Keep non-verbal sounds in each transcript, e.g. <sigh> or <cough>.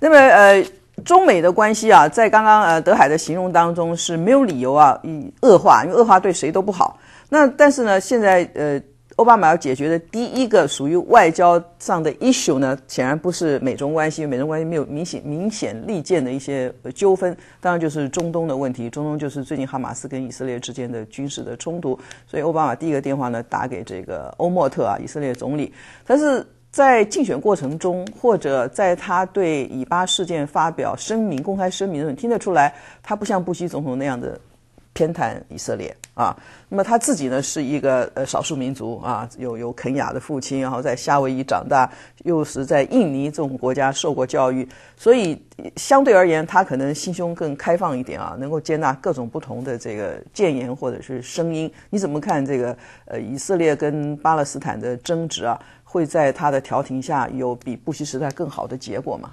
那么呃，中美的关系啊，在刚刚呃德海的形容当中是没有理由啊，以恶化，因为恶化对谁都不好。那但是呢，现在呃，奥巴马要解决的第一个属于外交上的 issue 呢，显然不是美中关系，美中关系没有明显明显利剑的一些纠纷，当然就是中东的问题。中东就是最近哈马斯跟以色列之间的军事的冲突，所以奥巴马第一个电话呢打给这个欧莫特啊，以色列总理。但是在竞选过程中，或者在他对以巴事件发表声明、公开声明的时候，听得出来，他不像布希总统那样的。偏袒以色列啊，那么他自己呢是一个呃少数民族啊，有有肯雅的父亲，然后在夏威夷长大，又是在印尼这种国家受过教育，所以相对而言，他可能心胸更开放一点啊，能够接纳各种不同的这个谏言或者是声音。你怎么看这个呃以色列跟巴勒斯坦的争执啊？会在他的调停下有比布希时代更好的结果吗？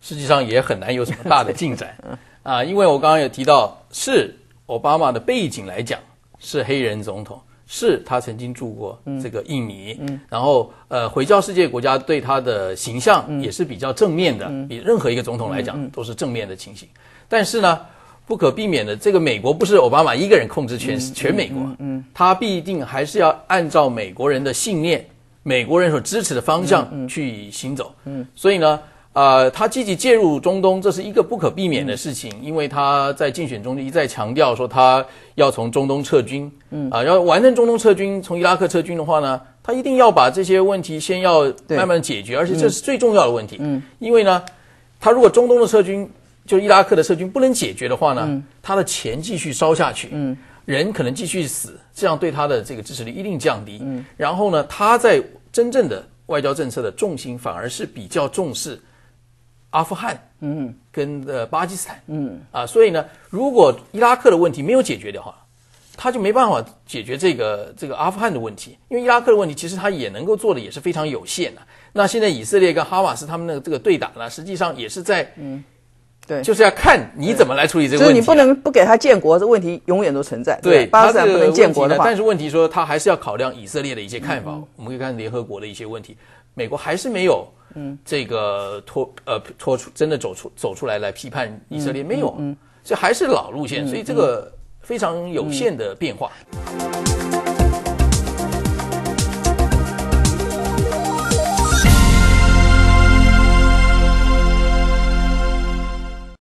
实际上也很难有什么大的进展 <laughs> 啊，因为我刚刚有提到是。奥巴马的背景来讲是黑人总统，是他曾经住过这个印尼，然后呃，回教世界国家对他的形象也是比较正面的，比任何一个总统来讲都是正面的情形。但是呢，不可避免的，这个美国不是奥巴马一个人控制全全美国，他必定还是要按照美国人的信念、美国人所支持的方向去行走。所以呢。呃，他积极介入中东，这是一个不可避免的事情，因为他在竞选中一再强调说他要从中东撤军，嗯，啊，要完成中东撤军，从伊拉克撤军的话呢，他一定要把这些问题先要慢慢解决，而且这是最重要的问题，嗯，因为呢，他如果中东的撤军，就伊拉克的撤军不能解决的话呢，他的钱继续烧下去，嗯，人可能继续死，这样对他的这个支持率一定降低，嗯，然后呢，他在真正的外交政策的重心反而是比较重视。阿富汗，嗯，跟呃巴基斯坦，嗯，啊，所以呢，如果伊拉克的问题没有解决的话，他就没办法解决这个这个阿富汗的问题，因为伊拉克的问题其实他也能够做的也是非常有限的。那现在以色列跟哈马斯他们那个这个对打呢，实际上也是在嗯。对，就是要看你怎么来处理这个问题。你不能不给他建国，这问题永远都存在。对，巴以不能建国的话，但是问题说他还是要考量以色列的一些看法。我们可以看联合国的一些问题，美国还是没有，嗯，这个脱呃脱出真的走出走出来来批判以色列没有，嗯，这还是老路线，所以这个非常有限的变化。